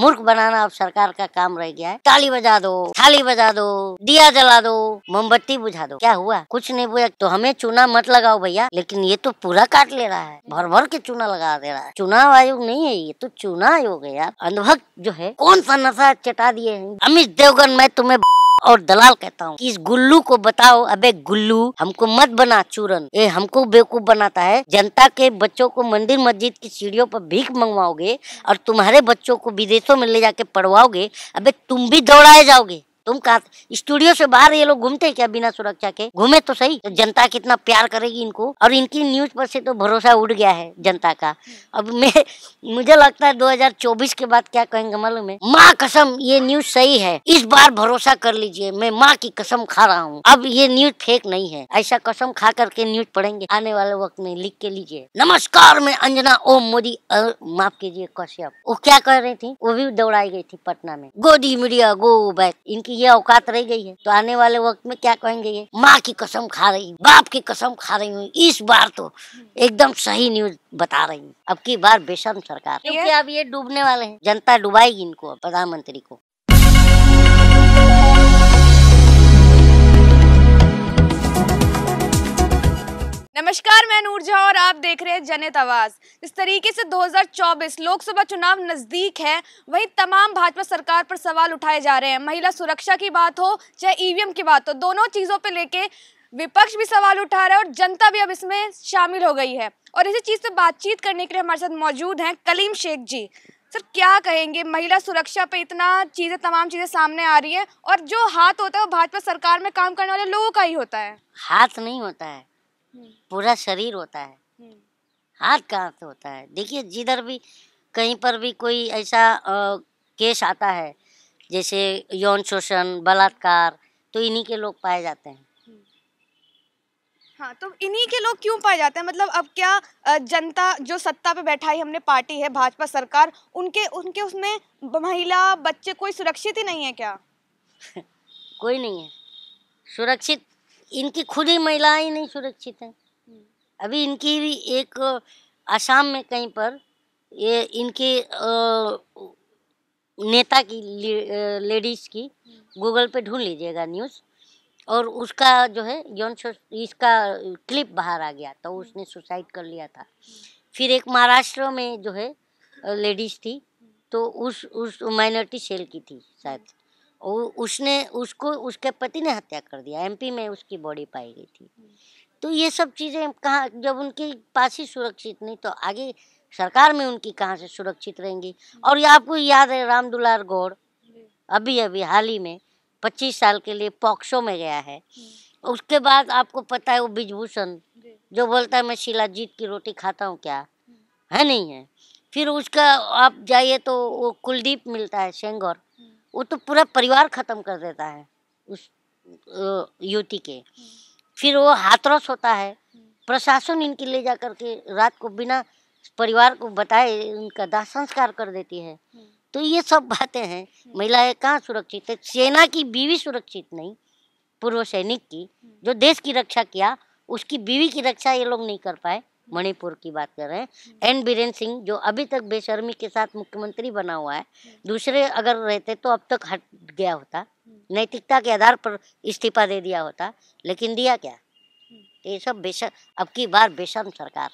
मूर्ख बनाना अब सरकार का काम रह गया है ताली बजा दो थाली बजा दो दिया जला दो मोमबत्ती बुझा दो क्या हुआ कुछ नहीं बुझा तो हमें चूना मत लगाओ भैया लेकिन ये तो पूरा काट ले रहा है भर भर के चूना लगा दे रहा है चुनाव आयोग नहीं है ये तो चुनाव आयोग है यार अंधभक्त जो है कौन सा नशा चटा दिए है अमित देवगन मैं तुम्हें और दलाल कहता हूँ इस गुल्लू को बताओ अबे गुल्लू हमको मत बना चूरन ये हमको बेवकूफ बनाता है जनता के बच्चों को मंदिर मस्जिद की सीढ़ियों पर भीख मंगवाओगे और तुम्हारे बच्चों को विदेशों में ले जाके पढ़वाओगे अबे तुम भी दौड़ाए जाओगे तुम कहा स्टूडियो से बाहर ये लोग घूमते क्या बिना सुरक्षा के घूमे तो सही तो जनता कितना प्यार करेगी इनको और इनकी न्यूज पर से तो भरोसा उड़ गया है जनता का अब मैं मुझे लगता है 2024 के बाद क्या कहेंगे मालूम है माँ कसम ये न्यूज सही है इस बार भरोसा कर लीजिए मैं माँ की कसम खा रहा हूँ अब ये न्यूज फेक नहीं है ऐसा कसम खा करके न्यूज पढ़ेंगे आने वाले वक्त में लिख के लीजिए नमस्कार मैं अंजना ओम मोदी माफ कीजिए कश्यप वो क्या कह रही थी वो भी दौड़ाई गई थी पटना में गोदी मीडिया गो बैक इनकी ये औकात रह गई है तो आने वाले वक्त में क्या कहेंगे ये माँ की कसम खा रही हूँ बाप की कसम खा रही हूँ इस बार तो एकदम सही न्यूज बता रही हूँ अब की बार बेशम सरकार क्योंकि अब ये डूबने वाले हैं जनता डुबाएगी इनको प्रधानमंत्री को नमस्कार मैं नूरझा और आप देख रहे हैं जनित आवाज इस तरीके से 2024 लोकसभा चुनाव नजदीक है वहीं तमाम भाजपा सरकार पर सवाल उठाए जा रहे हैं महिला सुरक्षा की बात हो चाहे ईवीएम की बात हो दोनों चीजों पर लेके विपक्ष भी सवाल उठा रहा है और जनता भी अब इसमें शामिल हो गई है और इसी चीज से बातचीत करने के लिए हमारे साथ मौजूद है कलीम शेख जी सर क्या कहेंगे महिला सुरक्षा पे इतना चीज़ें तमाम चीज़ें सामने आ रही है और जो हाथ होता है वो भाजपा सरकार में काम करने वाले लोगों का ही होता है हाथ नहीं होता है पूरा शरीर होता है हम्म। हाथ कहाँ से होता है देखिए जिधर भी कहीं पर भी कोई ऐसा आ, केस आता है जैसे यौन शोषण बलात्कार तो इन्हीं के लोग पाए जाते हैं हम्म। हाँ तो इन्हीं के लोग क्यों पाए जाते हैं मतलब अब क्या जनता जो सत्ता पे बैठा है हमने पार्टी है भाजपा सरकार उनके उनके उसमें महिला बच्चे कोई सुरक्षित ही नहीं है क्या कोई नहीं है सुरक्षित इनकी खुद ही महिलाएं नहीं सुरक्षित हैं अभी इनकी भी एक आसाम में कहीं पर ये इनके नेता की लेडीज़ की गूगल पे ढूंढ लीजिएगा न्यूज़ और उसका जो है यौन इसका क्लिप बाहर आ गया तो उसने सुसाइड कर लिया था फिर एक महाराष्ट्र में जो है लेडीज़ थी तो उस उस माइनॉरिटी सेल की थी शायद उसने उसको उसके पति ने हत्या कर दिया एमपी में उसकी बॉडी पाई गई थी तो ये सब चीज़ें कहाँ जब उनके पास ही सुरक्षित नहीं तो आगे सरकार में उनकी कहाँ से सुरक्षित रहेंगी और या आपको याद है राम दुलार गौड़ अभी अभी हाल ही में पच्चीस साल के लिए पॉक्सो में गया है उसके बाद आपको पता है वो बिजभूषण जो बोलता है मैं शिलाजीत की रोटी खाता हूँ क्या है नहीं है फिर उसका आप जाइए तो वो कुलदीप मिलता है सेंगौर वो तो पूरा परिवार ख़त्म कर देता है उस युवती के फिर वो हाथरस होता है प्रशासन इनके ले जा करके रात को बिना परिवार को बताए उनका दाह संस्कार कर देती है तो ये सब बातें हैं महिलाएं कहाँ सुरक्षित है सेना की बीवी सुरक्षित नहीं पूर्व सैनिक की जो देश की रक्षा किया उसकी बीवी की रक्षा ये लोग नहीं कर पाए मणिपुर की बात कर रहे हैं हम्म। एन बीरेन सिंह जो अभी तक बेशर्मी के साथ मुख्यमंत्री बना हुआ है हम्म। दूसरे अगर रहते तो अब तक हट गया होता हम्म। नैतिकता के आधार पर इस्तीफा दे दिया होता लेकिन दिया क्या तो ये सब बेशर अब की बार बेशर्म सरकार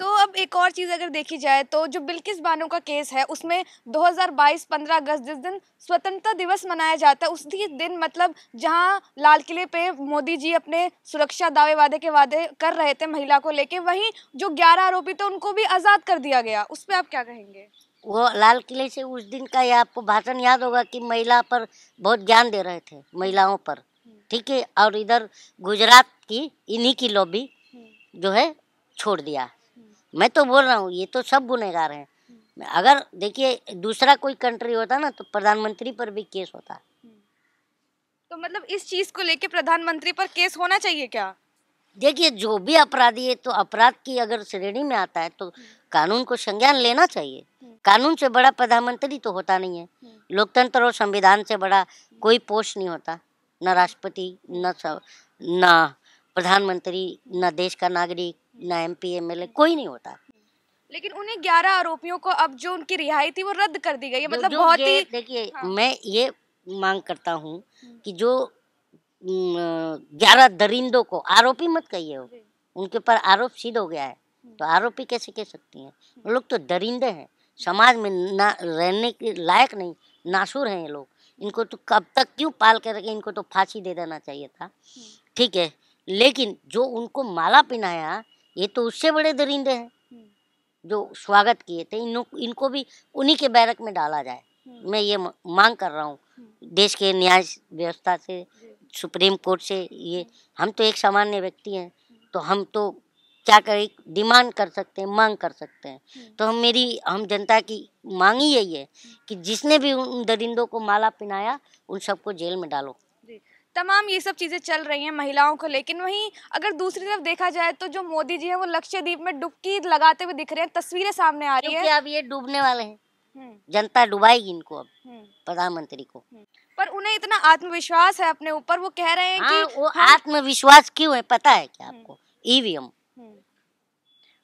तो अब एक और चीज़ अगर देखी जाए तो जो बिल्किस बानो का केस है उसमें 2022 15 अगस्त जिस दिन स्वतंत्रता दिवस मनाया जाता है उसी दिन मतलब जहां लाल किले पे मोदी जी अपने सुरक्षा दावे वादे के वादे कर रहे थे महिला को लेके वहीं जो 11 आरोपी थे उनको भी आज़ाद कर दिया गया उस पर आप क्या कहेंगे वो लाल किले से उस दिन का या आपको भाषण याद होगा कि महिला पर बहुत ज्ञान दे रहे थे महिलाओं पर ठीक है और इधर गुजरात की इन्हीं की लॉबी हम्म। जो है छोड़ दिया मैं तो बोल रहा हूँ ये तो सब गुनहगार हैं हम्म। अगर देखिए दूसरा कोई कंट्री होता ना तो प्रधानमंत्री पर भी केस होता हम्म। तो मतलब इस चीज को लेके प्रधानमंत्री पर केस होना चाहिए क्या देखिए जो भी अपराधी है तो अपराध की अगर श्रेणी में आता है तो हम्म। कानून को संज्ञान लेना चाहिए कानून से बड़ा प्रधानमंत्री तो होता नहीं है लोकतंत्र और संविधान से बड़ा कोई पोस्ट नहीं होता न राष्ट्रपति न न प्रधानमंत्री न देश का नागरिक ना एम पी एम एल कोई नहीं होता लेकिन उन्हें ग्यारह आरोपियों को अब जो उनकी रिहाई थी वो रद्द कर दी गई है मतलब बहुत ही देखिए हाँ। मैं ये मांग करता हूँ हम्म। कि जो ग्यारह दरिंदों को आरोपी मत कहिए हो उनके ऊपर आरोप सिद्ध हो गया है हम्म। तो आरोपी कैसे कह सकती हैं वो हम्म। लोग तो दरिंदे हैं समाज में ना रहने के लायक नहीं नासुर हैं ये लोग इनको तो कब तक क्यों पाल कर रखे इनको तो फांसी दे देना चाहिए था ठीक है लेकिन जो उनको माला पहनाया ये तो उससे बड़े दरिंदे हैं हम्म। जो स्वागत किए थे इन इनको भी उन्हीं के बैरक में डाला जाए हम्म। मैं ये मांग कर रहा हूँ हम्म। देश के न्याय व्यवस्था से सुप्रीम कोर्ट से ये हम तो एक सामान्य व्यक्ति हैं तो हम तो क्या करें डिमांड कर सकते हैं मांग कर सकते हैं तो हम मेरी हम जनता की मांग ही यही है कि जिसने भी उन दरिंदों को माला पहनाया उन सबको जेल में डालो तमाम ये सब चीज़ें चल रही हैं महिलाओं को लेकिन वहीं अगर दूसरी तरफ देखा जाए तो जो मोदी जी हैं वो लक्ष्यद्वीप में डुबकी लगाते हुए दिख रहे हैं तस्वीरें सामने आ रही है अब ये डूबने वाले हैं हम्म। जनता डुबाएगी इनको अब हम्म। प्रधानमंत्री को हम्म। पर उन्हें इतना आत्मविश्वास है अपने ऊपर वो कह रहे हैं कि हाँ, वो हाँ, आत्मविश्वास क्यों है पता है क्या आपको ईवीएम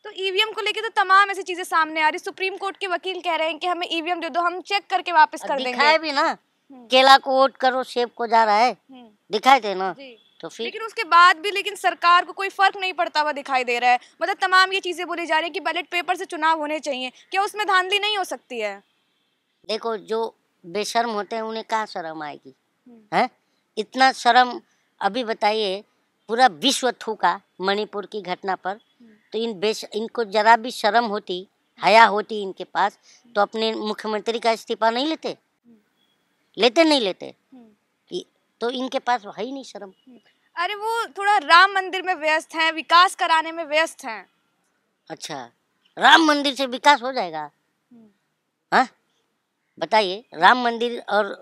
तो ईवीएम को लेके तो तमाम ऐसी चीजें सामने आ रही सुप्रीम कोर्ट के वकील कह रहे हैं कि हमें ईवीएम दे दो हम चेक करके वापस कर देंगे भी ना केला को वोट करो सेब को जा रहा है दिखाए थे ना तो फिर लेकिन उसके बाद भी लेकिन सरकार को कोई फर्क नहीं पड़ता हुआ दिखाई दे रहा है मतलब तमाम ये चीजें बोली जा रही है कि बैलेट पेपर से चुनाव होने चाहिए क्या उसमें धांधली नहीं हो सकती है देखो जो बेशर्म होते हैं उन्हें कहाँ शर्म आएगी हम्म। है इतना शर्म अभी बताइए पूरा विश्व थूका मणिपुर की घटना पर हम्म। तो इन बेश इनको जरा भी शर्म होती हया होती इनके पास हम्म। तो अपने मुख्यमंत्री का इस्तीफा नहीं लेते लेते नहीं लेते तो इनके पास है ही नहीं शर्म अरे वो थोड़ा राम मंदिर में व्यस्त हैं विकास कराने में व्यस्त हैं अच्छा राम मंदिर से विकास हो जाएगा हम्म। हाँ? बताइए राम मंदिर और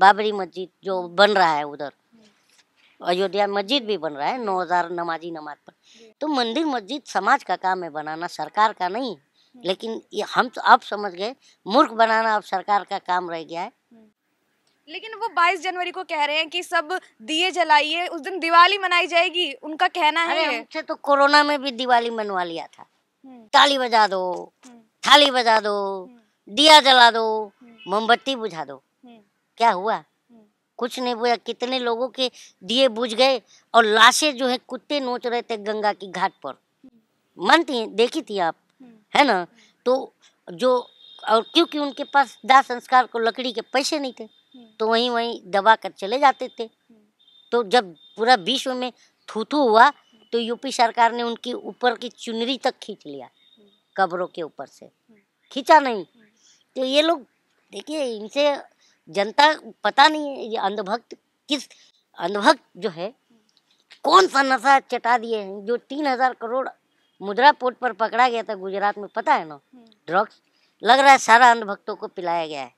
बाबरी मस्जिद जो बन रहा है उधर हम्म। अयोध्या मस्जिद भी बन रहा है नौ हजार नमाजी नमाज पर तो मंदिर मस्जिद समाज का काम है बनाना सरकार का नहीं हम्म। लेकिन ये हम तो अब समझ गए मूर्ख बनाना अब सरकार का काम रह गया है लेकिन वो 22 जनवरी को कह रहे हैं कि सब दिए जलाइए उस दिन दिवाली मनाई जाएगी उनका कहना है तो कोरोना में भी दिवाली मनवा लिया था हम्म। ताली बजा दो हम्म। थाली बजा दो हम्म। दिया जला दो मोमबत्ती बुझा दो क्या हुआ कुछ नहीं बुझा कितने लोगों के दिए बुझ गए और लाशें जो है कुत्ते नोच रहे थे गंगा की घाट पर मानती है देखी थी आप है ना तो जो और क्योंकि उनके पास दाह संस्कार को लकड़ी के पैसे नहीं थे हम्म। तो वहीं वहीं दबा कर चले जाते थे हम्म। तो जब पूरा विश्व में थूथू हुआ तो यूपी सरकार ने उनकी ऊपर की चुनरी तक खींच लिया हम्म। कब्रों के ऊपर से खींचा नहीं तो ये लोग देखिए इनसे जनता पता नहीं है ये अंधभक्त किस अंधभक्त जो है कौन सा नशा चटा दिए हैं जो तीन हजार करोड़ मुद्रा पोर्ट पर पकड़ा गया था गुजरात में पता है ना ड्रग्स लग रहा है सारा अंधभक्तों को पिलाया गया है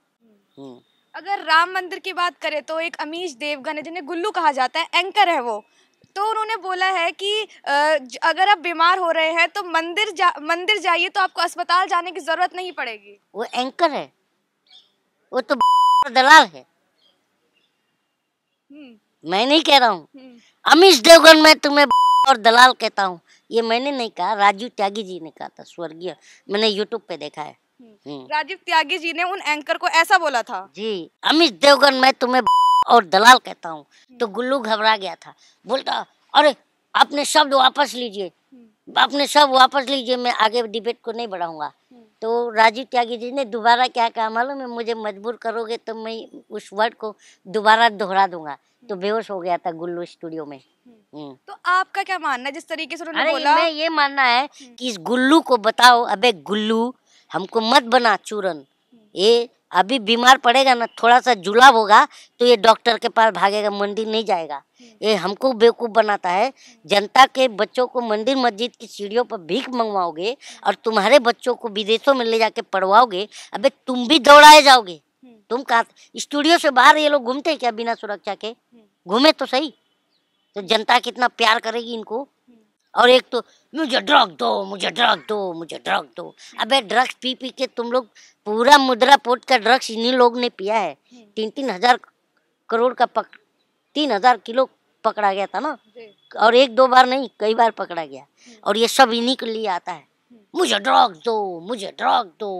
अगर राम मंदिर की बात करें तो एक अमीश देवगन है जिन्हें गुल्लू कहा जाता है एंकर है वो तो उन्होंने बोला है कि अगर आप बीमार हो रहे हैं तो मंदिर जा मंदिर जाइए तो आपको अस्पताल जाने की जरूरत नहीं पड़ेगी वो एंकर है वो तो दलाल है हम्म। मैं नहीं कह रहा हूँ हम्म। अमीश देवगन मैं तुम्हें और दलाल कहता हूँ ये मैंने नहीं कहा राजू त्यागी जी ने कहा था स्वर्गीय मैंने यूट्यूब पे देखा है हम्म। राजीव त्यागी जी ने उन एंकर को ऐसा बोला था जी अमित देवगन मैं तुम्हें और दलाल कहता हूँ हम्म। तो गुल्लू घबरा गया था बोलता अरे अपने शब्द वापस लीजिए हम्म। अपने सब वापस लीजिए मैं आगे डिबेट को नहीं बढ़ाऊंगा तो राजीव त्यागी जी ने दोबारा क्या कहा मालूम है मुझे मजबूर करोगे तो मैं उस वर्ड को दोबारा दोहरा दूंगा तो बेहोश हो गया था गुल्लू स्टूडियो में तो आपका क्या मानना है जिस तरीके से उन्होंने बोला मैं ये मानना है कि इस गुल्लू को बताओ अबे गुल्लू हमको मत बना चूरन ये अभी बीमार पड़ेगा ना थोड़ा सा जुलाब होगा तो ये डॉक्टर के पास भागेगा मंदिर नहीं जाएगा ये हमको बेवकूफ़ बनाता है जनता के बच्चों को मंदिर मस्जिद की सीढ़ियों पर भीख मंगवाओगे और तुम्हारे बच्चों को विदेशों में ले जाके पढ़वाओगे अबे तुम भी दौड़ाए जाओगे तुम कहा स्टूडियो से बाहर ये लोग घूमते क्या बिना सुरक्षा के घूमे तो सही तो जनता कितना प्यार करेगी इनको और एक तो मुझे ड्रग दो मुझे ड्रग दो मुझे ड्रग दो अबे ड्रग्स पी पी के तुम लोग पूरा मुद्रा पोट का ड्रग्स इन्हीं लोग ने पिया है हम्म। तीन तीन हजार करोड़ का पक तीन हजार किलो पकड़ा गया था ना और एक दो बार नहीं कई बार पकड़ा गया हम्म। और ये सब इन्हीं के लिए आता है हम्म। मुझे ड्रग दो मुझे ड्रग दो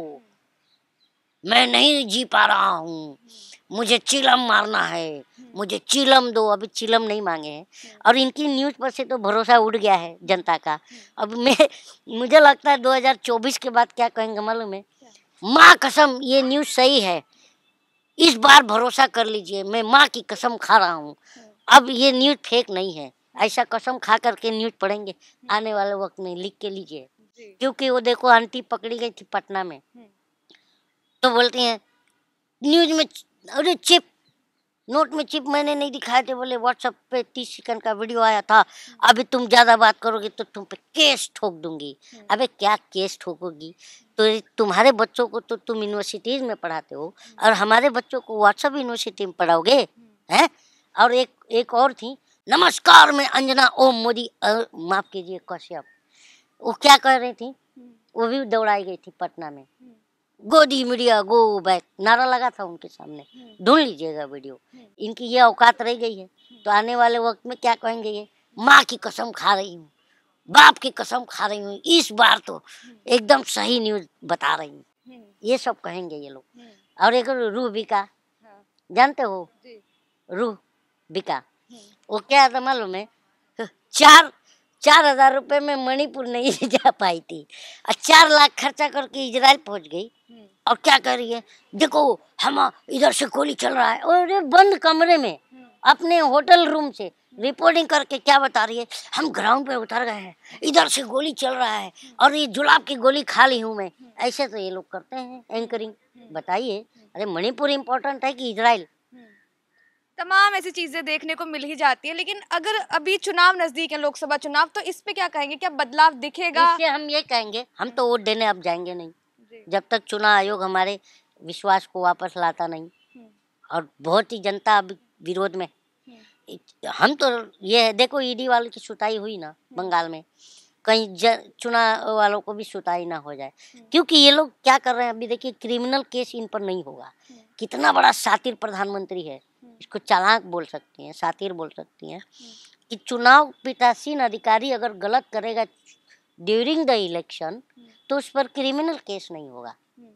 मैं नहीं जी पा रहा हूँ मुझे चिलम मारना है मुझे चिलम दो अभी चिलम नहीं मांगे हैं हम्म। और इनकी न्यूज़ पर से तो भरोसा उड़ गया है जनता का हम्म। अब मैं मुझे लगता है 2024 के बाद क्या कहेंगे मालूम है माँ कसम ये न्यूज़ सही है इस बार भरोसा कर लीजिए मैं माँ की कसम खा रहा हूँ हम्म। अब ये न्यूज़ फेक नहीं है ऐसा कसम खा करके न्यूज़ पढ़ेंगे आने वाले वक्त में लिख के लीजिए क्योंकि वो देखो आंटी पकड़ी गई थी पटना में तो बोलती हैं न्यूज में अरे चिप नोट में चिप मैंने नहीं दिखाए थे बोले व्हाट्सअप पे तीस सेकंड का वीडियो आया था अभी तुम ज़्यादा बात करोगे तो तुम पे केस ठोक दूंगी हम्म। अबे क्या केस ठोकोगी तो तुम्हारे बच्चों को तो तुम यूनिवर्सिटीज़ में पढ़ाते हो हम्म। और हमारे बच्चों को व्हाट्सअप यूनिवर्सिटी में पढ़ाओगे हम्म। हैं और एक एक और थी नमस्कार मैं अंजना ओम मोदी माफ़ कीजिए कश्यप वो क्या कर रही थी वो भी दौड़ाई गई थी पटना में गोदी मीडिया गो बैक नारा लगा था उनके सामने हम्म। ढूंढ लीजिएगा वीडियो हम्म। इनकी ये औकात रह गई है हम्म। तो आने वाले वक्त में क्या कहेंगे ये माँ की कसम खा रही हूँ बाप की कसम खा रही हूँ इस बार तो एकदम सही न्यूज बता रही हूँ ये सब कहेंगे ये लोग और एक रूह बिका हाँ। जानते हो रूह बिका वो क्या था मालूम है चार चार हजार रुपये में मणिपुर नहीं जा पाई थी और चार लाख खर्चा करके इजराइल पहुंच गई हम्म। और क्या कर रही है देखो हम इधर से गोली चल रहा है और बंद कमरे में हम्म। अपने होटल रूम से रिपोर्टिंग करके क्या बता रही है हम ग्राउंड पे उतर गए हैं हम्म। इधर से गोली चल रहा है और ये जुलाब की गोली खा ली हूँ मैं ऐसे तो ये लोग करते हैं एंकरिंग बताइए अरे मणिपुर इम्पोर्टेंट है कि इजराइल तमाम ऐसी चीज़ें देखने को मिल ही जाती है लेकिन अगर अभी चुनाव नज़दीक है लोकसभा चुनाव तो इस पे क्या कहेंगे क्या बदलाव दिखेगा इससे हम ये कहेंगे हम तो वोट देने अब जाएंगे नहीं जब तक चुनाव आयोग हमारे विश्वास को वापस लाता नहीं हम्म। और बहुत ही जनता अब विरोध में हम्म। हम तो ये देखो ईडी e वालों की सुताई हुई ना हम्म। बंगाल में कहीं चुनाव वालों को भी सुताई ना हो जाए क्योंकि ये लोग क्या कर रहे हैं अभी देखिए क्रिमिनल केस इन पर नहीं होगा कितना बड़ा शातिर प्रधानमंत्री है हम्म। इसको चालाक बोल सकती हैं सातिर बोल सकती हैं कि चुनाव पीतासीन अधिकारी अगर गलत करेगा ड्यूरिंग द इलेक्शन तो उस पर क्रिमिनल केस नहीं होगा हम्म।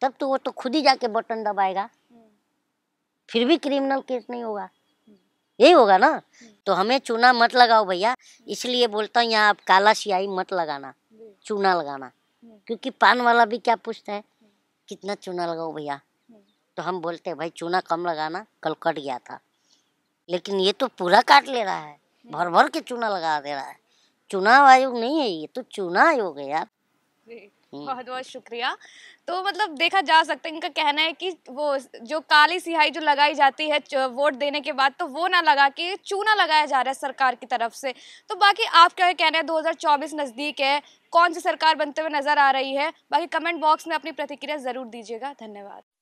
तब तो वो तो खुद ही जाके बटन दबाएगा हम्म। फिर भी क्रिमिनल केस नहीं होगा यही होगा ना तो हमें चूना मत लगाओ भैया इसलिए बोलता हूँ यहाँ आप काला सियाही मत लगाना चूना लगाना क्योंकि पान वाला भी क्या पूछता है कितना चूना लगाओ भैया तो हम बोलते भाई चूना कम लगाना कल कट गया था लेकिन ये तो पूरा काट ले रहा है भर भर के चूना लगा दे रहा है चुनाव आयोग नहीं है ये तो चुनाव आयोग है यार हम्म। बहुत बहुत शुक्रिया तो मतलब देखा जा सकता है इनका कहना है कि वो जो काली सिहाई जो लगाई जाती है वोट देने के बाद तो वो ना लगा के चूना लगाया जा रहा है सरकार की तरफ से तो बाकी आप क्या कहना है 2024 नज़दीक है कौन सी सरकार बनते हुए नजर आ रही है बाकी कमेंट बॉक्स में अपनी प्रतिक्रिया ज़रूर दीजिएगा धन्यवाद